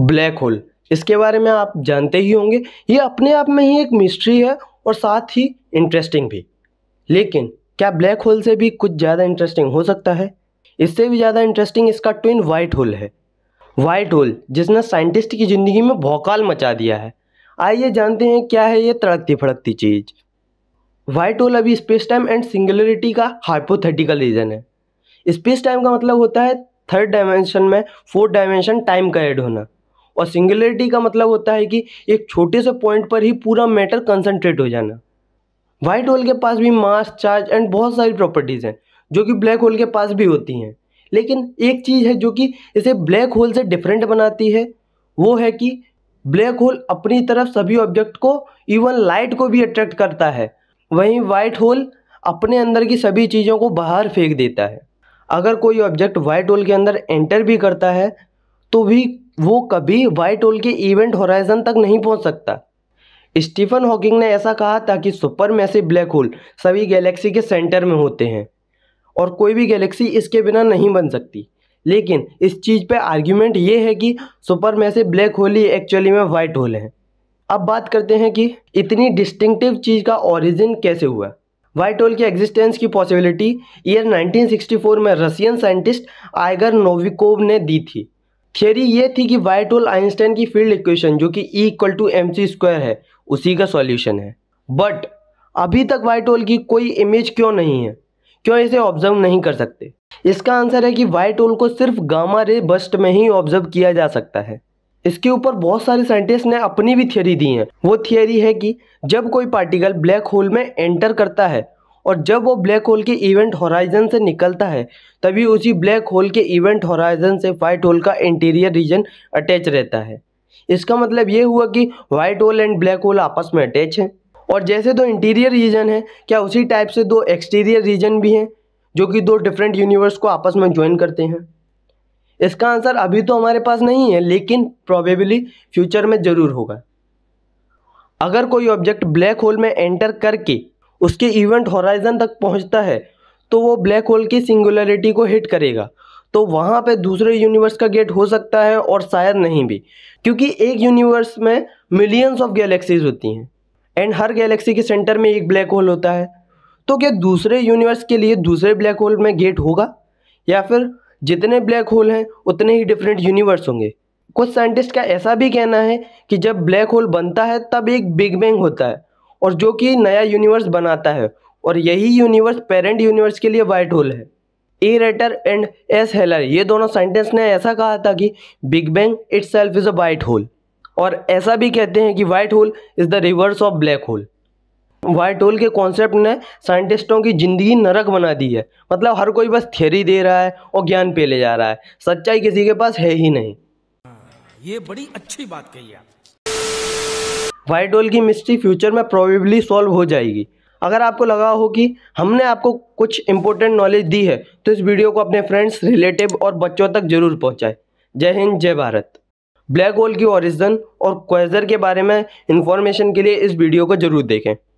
black hole इसके बारे में आप जानते ही होंगे ये अपने आप में ही एक मिस्ट्री है और साथ ही इंटरेस्टिंग भी लेकिन क्या ब्लैक होल से भी कुछ ज़्यादा इंटरेस्टिंग हो सकता है इससे भी ज़्यादा इंटरेस्टिंग इसका ट्विन वाइट होल है वाइट होल जिसने साइंटिस्ट की ज़िंदगी में भौकाल मचा दिया है आइए जानते हैं क्या है ये तड़कती फड़कती चीज़ वाइट होल अभी स्पेस टाइम एंड सिंगुलरिटी का हाइपोथेटिकल रीजन है स्पेस टाइम का मतलब होता है थर्ड डायमेंशन में फोर्थ डायमेंशन टाइम का ऐड होना और सिंगुलरिटी का मतलब होता है कि एक छोटे से पॉइंट पर ही पूरा मैटर कंसनट्रेट हो जाना व्हाइट होल के पास भी मास चार्ज एंड बहुत सारी प्रॉपर्टीज़ हैं जो कि ब्लैक होल के पास भी होती हैं लेकिन एक चीज़ है जो कि इसे ब्लैक होल से डिफरेंट बनाती है वो है कि ब्लैक होल अपनी तरफ सभी ऑब्जेक्ट को इवन लाइट को भी अट्रैक्ट करता है वहीं वाइट होल अपने अंदर की सभी चीज़ों को बाहर फेंक देता है अगर कोई ऑब्जेक्ट वाइट होल के अंदर एंटर भी करता है तो भी वो कभी वाइट होल के इवेंट होराइजन तक नहीं पहुंच सकता स्टीफन हॉकिंग ने ऐसा कहा था कि सुपर मैसिव ब्लैक होल सभी गैलेक्सी के सेंटर में होते हैं और कोई भी गैलेक्सी इसके बिना नहीं बन सकती लेकिन इस चीज़ पे आर्ग्यूमेंट ये है कि सुपर मैसिव ब्लैक होल ही एक्चुअली में वाइट होल है अब बात करते हैं कि इतनी डिस्टिंक्टिव चीज़ का ओरिजिन कैसे हुआ वाइट होल की एग्जिस्टेंस की पॉसिबिलिटी ईयर 1964 में रसियन साइंटिस्ट आइगर नोविकोव ने दी थी थियरी ये थी कि वाई टोल आइंस्टाइन की फील्ड इक्वेशन जो कि E equal to M C square है उसी का सॉल्यूशन है बट अभी तक वाई टोल की कोई इमेज क्यों नहीं है क्यों इसे ऑब्जर्व नहीं कर सकते इसका आंसर है कि वाइट होल को सिर्फ गामा रे बस्ट में ही ऑब्जर्व किया जा सकता है इसके ऊपर बहुत सारे साइंटिस्ट ने अपनी भी थियोरी दी है वो थियोरी है कि जब कोई पार्टिकल ब्लैक होल में एंटर करता है और जब वो ब्लैक होल के इवेंट होराइजन से निकलता है तभी उसी ब्लैक होल के इवेंट होराइजन से वाइट होल का इंटीरियर रीजन अटैच रहता है इसका मतलब ये हुआ कि white hole and black hole आपस में अटैच हैं और जैसे दो इंटीरियर रीजन है क्या उसी टाइप से दो एक्सटीरियर रीजन भी हैं जो कि दो डिफरेंट यूनिवर्स को आपस में ज्वाइन करते हैं इसका आंसर अभी तो हमारे पास नहीं है लेकिन प्रॉबेबली फ्यूचर में ज़रूर होगा अगर कोई ऑब्जेक्ट ब्लैक होल में एंटर करके उसके इवेंट हॉराइज़न तक पहुंचता है तो वो ब्लैक होल की सिंगुलरिटी को हिट करेगा तो वहाँ पे दूसरे यूनिवर्स का गेट हो सकता है और शायद नहीं भी क्योंकि एक यूनिवर्स में मिलियंस ऑफ गैलेक्सीज होती हैं एंड हर गैलेक्सी के सेंटर में एक ब्लैक होल होता है तो क्या दूसरे यूनिवर्स के लिए दूसरे ब्लैक होल में गेट होगा या फिर जितने ब्लैक होल हैं उतने ही डिफरेंट यूनिवर्स होंगे कुछ साइंटिस्ट का ऐसा भी कहना है कि जब ब्लैक होल बनता है तब एक बिग बैंग होता है और जो कि नया यूनिवर्स बनाता है और यही यूनिवर्स पेरेंट यूनिवर्स के लिए वाइट होल है A Retter and S Heller ये दोनों साइंटिस्ट ने ऐसा कहा था कि big bang itself is a white hole और ऐसा भी कहते हैं कि white hole is the reverse of black hole white hole के कॉन्सेप्ट ने साइंटिस्टों की ज़िंदगी नरक बना दी है मतलब हर कोई बस थ्योरी दे रहा है और ज्ञान पे ले जा रहा है सच्चाई किसी के पास है ही नहीं ये बड़ी अच्छी बात कही आप व्हाइट होल की मिस्ट्री फ्यूचर में प्रोबेबली सॉल्व हो जाएगी अगर आपको लगा हो कि हमने आपको कुछ इंपॉर्टेंट नॉलेज दी है तो इस वीडियो को अपने फ्रेंड्स रिलेटिव और बच्चों तक जरूर पहुँचाएं जय हिंद जय भारत ब्लैक होल की ओरिजिन और क्वेजर के बारे में इन्फॉर्मेशन के लिए इस वीडियो को जरूर देखें